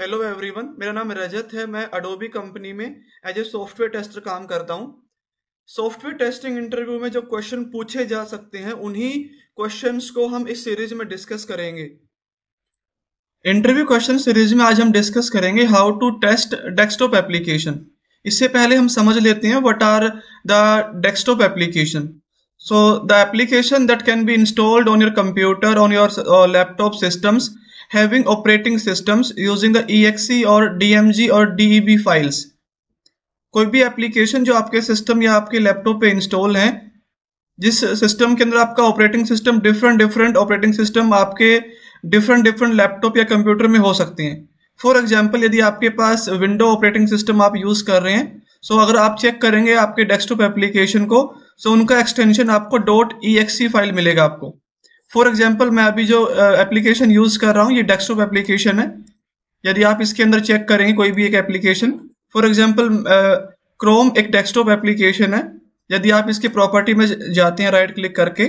hello everyone मेरा नाम रजत है मैं अडोबी कंपनी में एज ए सॉफ्टवेयर टेस्टर काम करता हूँ सॉफ्टवेयर टेस्टिंग इंटरव्यू में जो क्वेश्चन पूछे जा सकते हैं उन्हीं क्वेश्चंस को हम इस सीरीज में डिस्कस करेंगे इंटरव्यू क्वेश्चन सीरीज में आज हम डिस्कस करेंगे how to test desktop application इससे पहले हम समझ लेते हैं what are the desktop application so the application that can be installed on your computer on your laptop systems having operating systems using the exe और dmg और deb files कोई भी एप्लीकेशन जो आपके सिस्टम या आपके लैपटॉप पे install है जिस सिस्टम के अंदर आपका operating system different different operating system आपके डिफरेंट डिफरेंट लैपटॉप या कंप्यूटर में हो सकते हैं फॉर एग्जाम्पल यदि आपके पास विंडो ऑपरेटिंग सिस्टम आप यूज़ कर रहे हैं सो so, अगर आप चेक करेंगे आपके डेस्कटॉप एप्लीकेशन को सो so उनका एक्सटेंशन आपको डॉट ई फाइल मिलेगा आपको फॉर एग्जाम्पल मैं अभी जो एप्लीकेशन यूज कर रहा हूँ ये डेस्कटॉप एप्लीकेशन है यदि आप इसके अंदर चेक करेंगे कोई भी एक एप्लीकेशन फॉर एग्जाम्पल क्रोम एक डेस्कटॉप एप्लीकेशन है यदि आप इसके प्रॉपर्टी में जाते हैं राइट क्लिक करके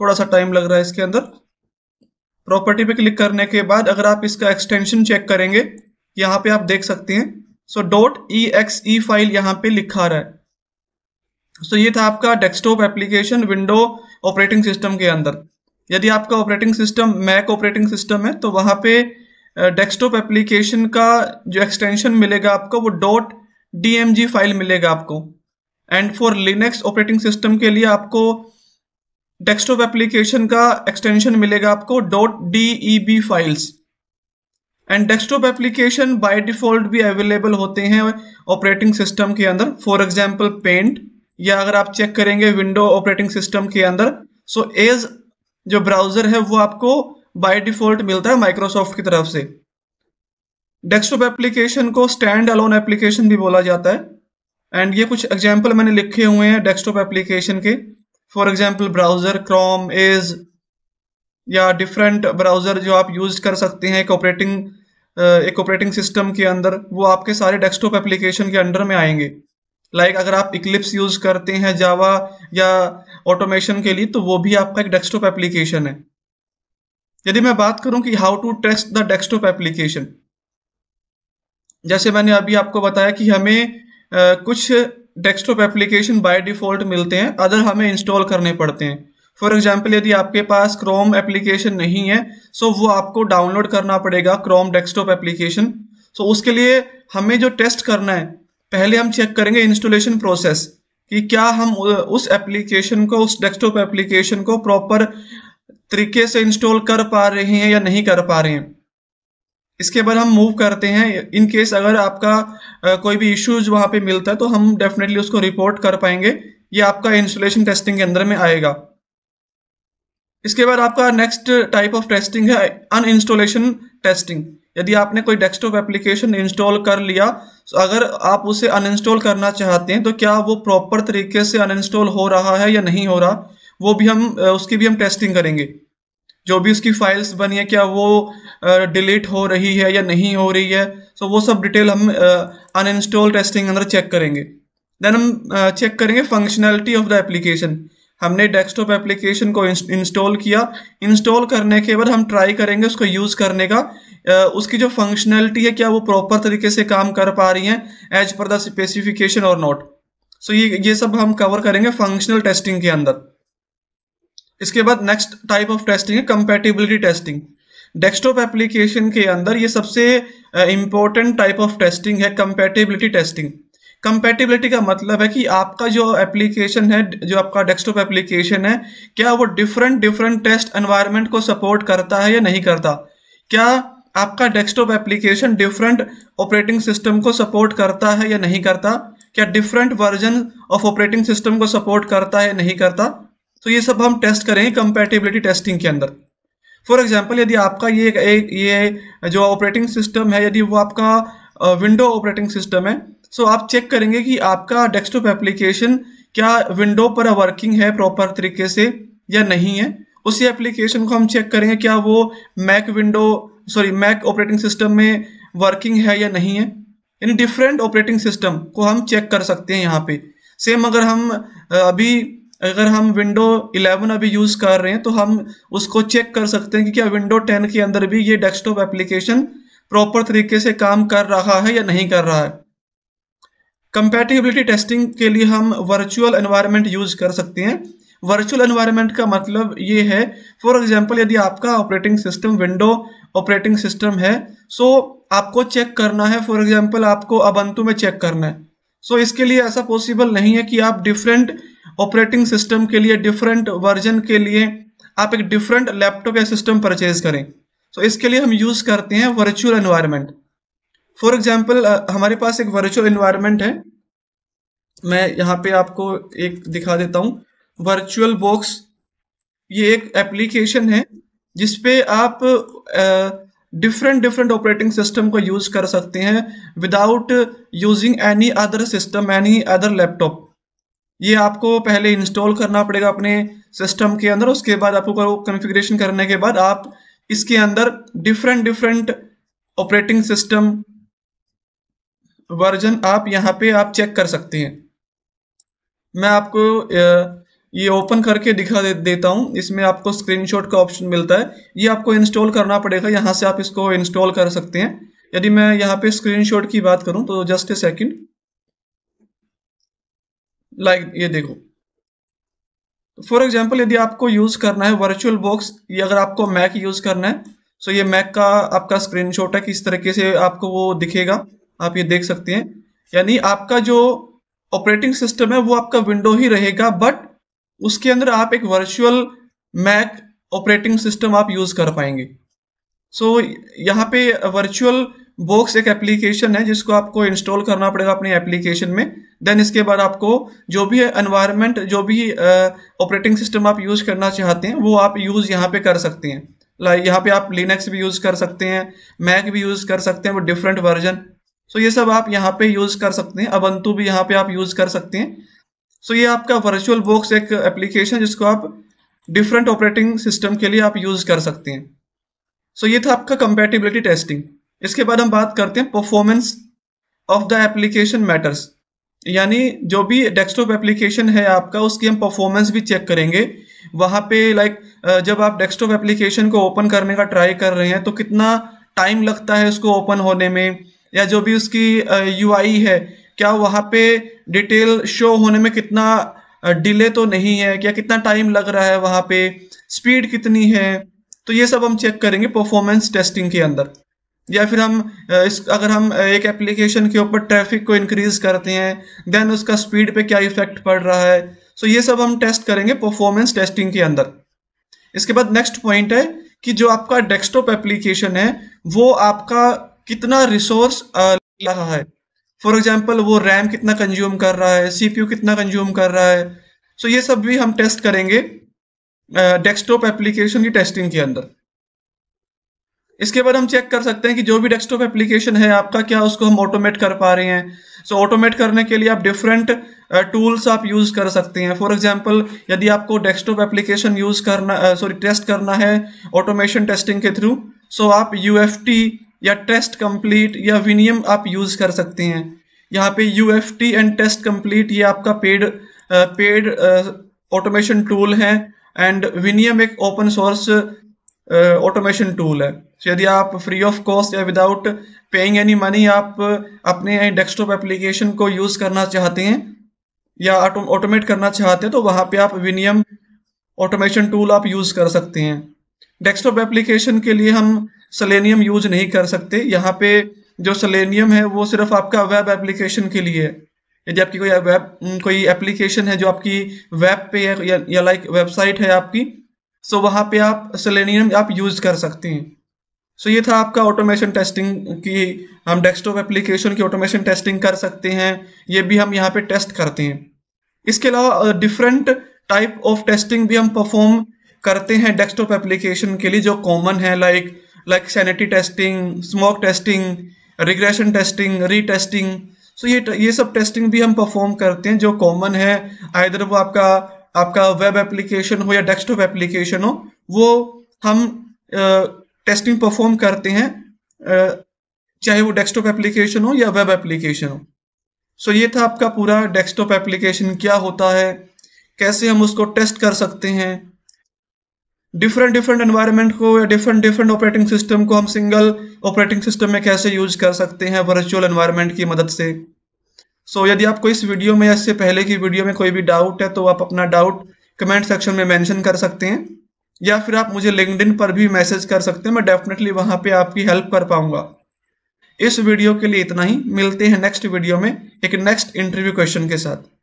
थोड़ा सा टाइम लग रहा है इसके अंदर प्रॉपर्टी पे क्लिक करने के बाद अगर आप इसका एक्सटेंशन चेक करेंगे यहाँ पे आप देख सकते हैं so dot E X E file यहाँ पे लिखा रहा है सो so, ये था आपका desktop application window operating system के अंदर यदि आपका operating system Mac operating system है तो वहां पे डेस्कटॉप एप्लीकेशन का जो एक्सटेंशन मिलेगा आपको वो डॉट डी फाइल मिलेगा आपको and for Linux operating system के लिए आपको डेस्कटॉप एप्लीकेशन का एक्सटेंशन मिलेगा आपको dot D e files and desktop application by default भी अवेलेबल होते हैं ऑपरेटिंग सिस्टम के अंदर फॉर एग्जांपल पेंट या अगर आप चेक करेंगे विंडो ऑपरेटिंग सिस्टम के अंदर सो एज जो ब्राउजर है वो आपको बाय डिफॉल्ट मिलता है माइक्रोसॉफ्ट की तरफ से डेस्कटॉप एप्लीकेशन को स्टैंड अलोन एप्लीकेशन भी बोला जाता है एंड ये कुछ एग्जाम्पल मैंने लिखे हुए हैं डेस्कटॉप एप्लीकेशन के for example browser Chrome Edge या डिफरेंट ब्राउजर जो आप यूज कर सकते हैं एक ऑपरेटिंग एक ऑपरेटिंग सिस्टम के अंदर वो आपके सारे डेस्कटॉप एप्लीकेशन के अंडर में आएंगे लाइक like अगर आप इक्लिप्स यूज करते हैं जावा या ऑटोमेशन के लिए तो वो भी आपका एक डेस्कटॉप एप्लीकेशन है यदि मैं बात करूं कि how to test the desktop application जैसे मैंने अभी आपको बताया कि हमें आ, कुछ डेस्कटॉप एप्लीकेशन बाय डिफॉल्ट मिलते हैं अदर हमें इंस्टॉल करने पड़ते हैं फॉर एग्जाम्पल यदि आपके पास क्रोम एप्लीकेशन नहीं है सो वो आपको डाउनलोड करना पड़ेगा क्रोम डेस्कटॉप एप्लीकेशन सो उसके लिए हमें जो टेस्ट करना है पहले हम चेक करेंगे इंस्टॉलेशन प्रोसेस कि क्या हम उस एप्लीकेशन को उस डेस्कटॉप एप्लीकेशन को प्रॉपर तरीके से इंस्टॉल कर पा रहे हैं या नहीं कर पा रहे हैं इसके बाद हम मूव करते हैं इन केस अगर आपका कोई भी इश्यूज वहां पे मिलता है तो हम डेफिनेटली उसको रिपोर्ट कर पाएंगे ये आपका इंस्टॉलेशन टेस्टिंग के अंदर में आएगा इसके बाद आपका नेक्स्ट टाइप ऑफ टेस्टिंग है अन इंस्टॉलेशन टेस्टिंग यदि आपने कोई डेस्कटॉप एप्लीकेशन इंस्टॉल कर लिया तो अगर आप उसे अनइंस्टॉल करना चाहते हैं तो क्या वो प्रॉपर तरीके से अनइंस्टॉल हो रहा है या नहीं हो रहा वो भी हम उसकी भी हम टेस्टिंग करेंगे जो भी उसकी फाइल्स बनी है क्या वो डिलीट हो रही है या नहीं हो रही है सो वो सब डिटेल हम अनइंस्टॉल टेस्टिंग अंदर चेक करेंगे देन हम चेक करेंगे फंक्शनैलिटी ऑफ द एप्लीकेशन हमने डेस्कटॉप एप्लीकेशन को इंस्टॉल किया इंस्टॉल करने के बाद हम ट्राई करेंगे उसको यूज़ करने का उसकी जो फंक्शनैलिटी है क्या वो प्रॉपर तरीके से काम कर पा रही है एज पर द स्पेसिफिकेशन और नॉट सो ये ये सब हम कवर करेंगे फंक्शनल टेस्टिंग के अंदर इसके बाद नेक्स्ट टाइप ऑफ टेस्टिंग है कंपेटिबिलिटी टेस्टिंग डेस्कटॉप एप्लीकेशन के अंदर ये सबसे इंपॉर्टेंट टाइप ऑफ टेस्टिंग है कंपेटेबिलिटी टेस्टिंग कंपेटिबिलिटी का मतलब है कि आपका जो एप्लीकेशन है जो आपका डेस्कटॉप एप्लीकेशन है क्या वो डिफरेंट डिफरेंट टेस्ट एनवायरनमेंट को सपोर्ट करता है या नहीं करता क्या आपका desktop application different operating system को सपोर्ट करता है या नहीं करता क्या different version of operating system को सपोर्ट करता है या नहीं करता तो ये सब हम टेस्ट करेंगे कंपेटिबिलिटी टेस्टिंग के अंदर फॉर एग्जाम्पल यदि आपका ये एक ये जो ऑपरेटिंग सिस्टम है यदि वो आपका विंडो ऑपरेटिंग सिस्टम है सो आप चेक करेंगे कि आपका डेस्कटॉप एप्लीकेशन क्या विंडो पर वर्किंग है प्रॉपर तरीके से या नहीं है उसी एप्लीकेशन को हम चेक करेंगे क्या वो Mac window sorry Mac operating system में वर्किंग है या नहीं है इन डिफरेंट ऑपरेटिंग सिस्टम को हम चेक कर सकते हैं यहाँ पे सेम अगर हम अभी अगर हम विंडो 11 अभी यूज़ कर रहे हैं तो हम उसको चेक कर सकते हैं कि क्या विंडो 10 के अंदर भी ये डेस्कटॉप एप्लीकेशन प्रॉपर तरीके से काम कर रहा है या नहीं कर रहा है कंपैटिबिलिटी टेस्टिंग के लिए हम वर्चुअल एनवायरनमेंट यूज कर सकते हैं वर्चुअल एनवायरनमेंट का मतलब ये है फॉर एग्जांपल यदि आपका operating system window operating system है सो so आपको चेक करना है फॉर एग्जांपल आपको अबंतु में चेक करना है सो so इसके लिए ऐसा पॉसिबल नहीं है कि आप डिफरेंट ऑपरेटिंग सिस्टम के लिए डिफरेंट वर्जन के लिए आप एक डिफरेंट लैपटॉप या सिस्टम परचेज करें सो so इसके लिए हम यूज़ करते हैं virtual environment for example uh, हमारे पास एक वर्चुअल इन्वायरमेंट है मैं यहाँ पे आपको एक दिखा देता हूँ वर्चुअल बॉक्स ये एक एप्लीकेशन है जिसपे आप डिफरेंट डिफरेंट ऑपरेटिंग सिस्टम को यूज कर सकते हैं without using any other system any other laptop ये आपको पहले इंस्टॉल करना पड़ेगा अपने सिस्टम के अंदर उसके बाद आपको कॉन्फ़िगरेशन करने के बाद आप इसके अंदर different different operating system version आप यहाँ पे आप चेक कर सकते हैं मैं आपको ये ओपन करके दिखा दे, देता हूँ इसमें आपको स्क्रीनशॉट का ऑप्शन मिलता है ये आपको इंस्टॉल करना पड़ेगा यहाँ से आप इसको इंस्टॉल कर सकते हैं यदि मैं यहाँ पे स्क्रीनशॉट की बात करूँ तो जस्ट ए सेकेंड लाइक ये देखो फॉर एग्जाम्पल यदि आपको यूज़ करना है वर्चुअल बॉक्स ये अगर आपको मैक यूज़ करना है सो तो so ये मैक का आपका स्क्रीनशॉट है किस तरीके से आपको वो दिखेगा आप ये देख सकते हैं यानी आपका जो ऑपरेटिंग सिस्टम है वो आपका विंडो ही रहेगा बट उसके अंदर आप एक वर्चुअल मैक ऑपरेटिंग सिस्टम आप यूज कर पाएंगे सो so, यहाँ पे वर्चुअल बॉक्स एक एप्लीकेशन है जिसको आपको इंस्टॉल करना पड़ेगा अपने एप्लीकेशन में देन इसके बाद आपको जो भी एनवायरमेंट जो भी ऑपरेटिंग uh, सिस्टम आप यूज़ करना चाहते हैं वो आप यूज़ यहाँ पे कर सकते हैं लाइक यहाँ पे आप लिनक्स भी यूज़ कर सकते हैं मैक भी यूज़ कर सकते हैं वो डिफरेंट वर्जन सो so ये सब आप यहाँ पे यूज कर सकते हैं अबंतु भी यहाँ पे आप यूज कर सकते हैं सो so ये आपका वर्चुअल बॉक्स एक एप्लीकेशन जिसको आप डिफरेंट ऑपरेटिंग सिस्टम के लिए आप यूज कर सकते हैं सो so ये था आपका कंपेटिबिलिटी टेस्टिंग इसके बाद हम बात करते हैं performance of the application matters यानी जो भी डेस्कटॉप एप्लीकेशन है आपका उसकी हम परफॉर्मेंस भी चेक करेंगे वहाँ पे लाइक जब आप डेस्कटॉप एप्लीकेशन को ओपन करने का ट्राई कर रहे हैं तो कितना टाइम लगता है उसको ओपन होने में या जो भी उसकी यू है क्या वहाँ पे डिटेल शो होने में कितना डिले तो नहीं है क्या कितना टाइम लग रहा है वहाँ पे स्पीड कितनी है तो ये सब हम चेक करेंगे परफॉर्मेंस टेस्टिंग के अंदर या फिर हम इस अगर हम एक एप्लीकेशन के ऊपर ट्रैफिक को इंक्रीज करते हैं देन उसका स्पीड पे क्या इफेक्ट पड़ रहा है सो so ये सब हम टेस्ट करेंगे परफॉर्मेंस टेस्टिंग के अंदर इसके बाद नेक्स्ट पॉइंट है कि जो आपका डेस्कटॉप एप्लीकेशन है वो आपका कितना रिसोर्स रहा है फॉर एग्जाम्पल वो रैम कितना कंज्यूम कर रहा है सीपीयू कितना कंज्यूम कर रहा है सो so ये सब भी हम टेस्ट करेंगे डेस्कटॉप एप्लीकेशन की टेस्टिंग के अंदर इसके बाद हम चेक कर सकते हैं कि जो भी डेस्कटॉप एप्लीकेशन है आपका क्या उसको हम ऑटोमेट कर पा रहे हैं सो so, ऑटोमेट करने के लिए आप डिफरेंट टूल्स uh, आप यूज़ कर सकते हैं फॉर एग्जांपल यदि आपको डेस्कटॉप एप्लीकेशन यूज़ करना सॉरी uh, टेस्ट करना है ऑटोमेशन टेस्टिंग के थ्रू सो so आप यू एफ टी या टेस्ट कंप्लीट या विनियम आप यूज़ कर सकते हैं यहाँ पे U F T and test complete ये आपका पेड पेड ऑटोमेशन टूल है एंड विनियम एक ओपन सोर्स ऑटोमेशन टूल है so, तो यदि आप फ्री ऑफ कॉस्ट या विदाउट पेइंग एनी मनी आप अपने डेस्कटॉप एप्लीकेशन को यूज़ करना चाहते हैं या ऑटोमेट करना चाहते हैं तो वहां पे आप विनियम ऑटोमेशन टूल आप यूज़ कर सकते हैं डेस्कटॉप एप्लीकेशन के लिए हम सेलेनियम यूज नहीं कर सकते यहाँ पे जो सेलेनियम है वो सिर्फ आपका वेब एप्लीकेशन के लिए है यदि आपकी कोई वेब कोई एप्लीकेशन है जो आपकी वेब पे है या, या लाइक वेबसाइट है आपकी सो वहाँ पे आप सेलेनियम आप यूज़ कर सकते हैं सो ये था आपका ऑटोमेशन टेस्टिंग की हम डेस्कटॉप एप्लीकेशन की ऑटोमेशन टेस्टिंग कर सकते हैं ये भी हम यहाँ पे टेस्ट करते हैं इसके अलावा डिफरेंट टाइप ऑफ टेस्टिंग भी हम परफॉर्म करते हैं डेस्कटॉप एप्लीकेशन के लिए जो कॉमन है like like, like sanity testing smoke testing regression testing retesting so so ये ये सब टेस्टिंग भी हम परफॉर्म करते हैं जो कॉमन है आइर वो आपका आपका वेब एप्लीकेशन हो या डेस्कटॉप एप्लीकेशन हो वो हम टेस्टिंग uh, परफॉर्म करते हैं uh, चाहे वो डेस्कटॉप एप्लीकेशन हो या वेब एप्लीकेशन हो सो so ये था आपका पूरा डेस्कटॉप एप्लीकेशन क्या होता है कैसे हम उसको टेस्ट कर सकते हैं डिफरेंट डिफरेंट एनवायरनमेंट को या डिफरेंट डिफरेंट ऑपरेटिंग सिस्टम को हम सिंगल ऑपरेटिंग सिस्टम में कैसे यूज कर सकते हैं वर्चुअल एनवायरनमेंट की मदद से सो so, यदि आपको इस वीडियो में या इससे पहले की वीडियो में कोई भी डाउट है तो आप अपना डाउट कमेंट सेक्शन में मैंशन कर सकते हैं या फिर आप मुझे लिंकड पर भी मैसेज कर सकते हैं मैं डेफिनेटली वहाँ पर आपकी हेल्प कर पाऊंगा इस वीडियो के लिए इतना ही मिलते हैं नेक्स्ट वीडियो में एक नेक्स्ट इंटरव्यू क्वेश्चन के साथ